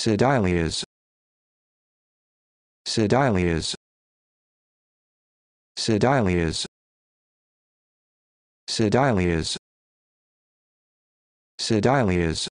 Sedilias Sedilias Sedilias Sedilias Sedilias